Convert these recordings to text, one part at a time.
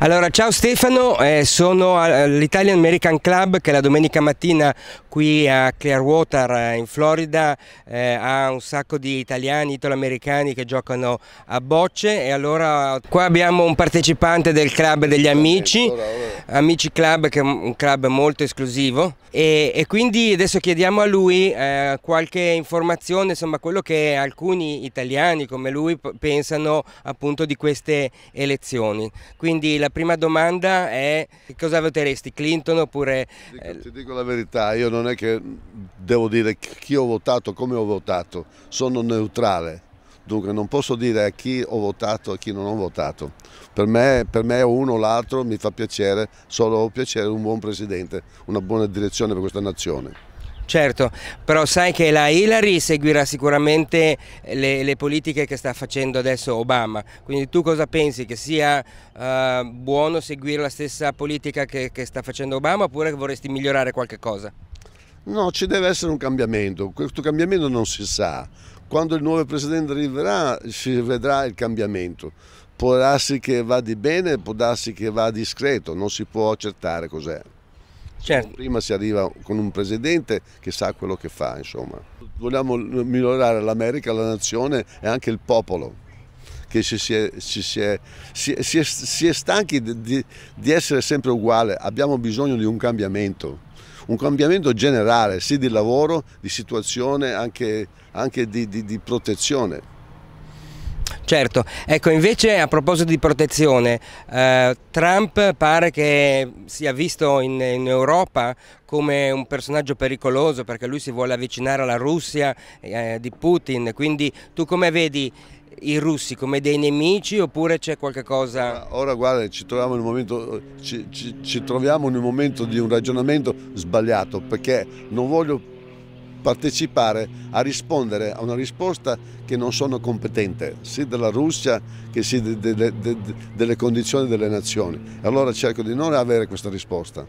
Allora, ciao Stefano, eh, sono all'Italian American Club che la domenica mattina qui a Clearwater eh, in Florida eh, ha un sacco di italiani, italoamericani che giocano a bocce e allora qua abbiamo un partecipante del club degli amici. Amici Club che è un club molto esclusivo e, e quindi adesso chiediamo a lui eh, qualche informazione, insomma quello che alcuni italiani come lui pensano appunto di queste elezioni. Quindi la prima domanda è cosa voteresti, Clinton oppure... Eh, dico, ti dico la verità, io non è che devo dire chi ho votato, come ho votato, sono neutrale Dunque non posso dire a chi ho votato e a chi non ho votato. Per me, per me uno o l'altro mi fa piacere, solo piacere un buon presidente, una buona direzione per questa nazione. Certo, però sai che la Hillary seguirà sicuramente le, le, politiche che sta facendo adesso Obama, quindi tu cosa pensi? Che sia eh, buono seguire la stessa politica che, che sta facendo Obama oppure vorresti migliorare qualche cosa? No, ci deve essere un cambiamento, questo cambiamento non si sa. Quando il nuovo presidente arriverà si vedrà il cambiamento. Può darsi che va di bene, può darsi che va discreto, non si può accertare cos'è. Certo. Prima si arriva con un presidente che sa quello che fa, insomma. Vogliamo migliorare l'America, la nazione e anche il popolo che si, si, è, si, è, si è, è, stanchi di, di essere sempre uguale, abbiamo bisogno di un cambiamento un cambiamento generale, sì di lavoro, di situazione, anche, anche di, di, di protezione. Certo, ecco invece a proposito di protezione, eh, Trump pare che sia visto in, in, Europa come un personaggio pericoloso perché lui si vuole avvicinare alla Russia eh, di Putin, quindi tu come vedi i russi come dei nemici oppure c'è qualcosa? Ora, ora guarda, ci troviamo, in un momento, ci, ci, ci troviamo in un momento di un ragionamento sbagliato perché non voglio partecipare a rispondere a una risposta che non sono competente, sia della Russia che sia de, de, de, delle condizioni delle nazioni. Allora cerco di non avere questa risposta.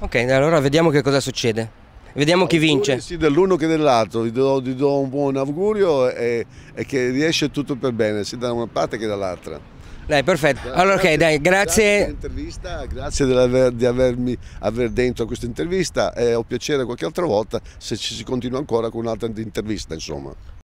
Ok, allora vediamo che cosa succede. Vediamo chi vince. Sì, dell'uno che dell'altro, vi do, vi do, un buon augurio e, e che riesce tutto per bene, sia da una parte che dall'altra. Dai, perfetto. Allora, ok, dai, grazie. Grazie aver, di avermi aver dentro questa intervista e ho piacere qualche altra volta se ci si continua ancora con un'altra intervista, insomma.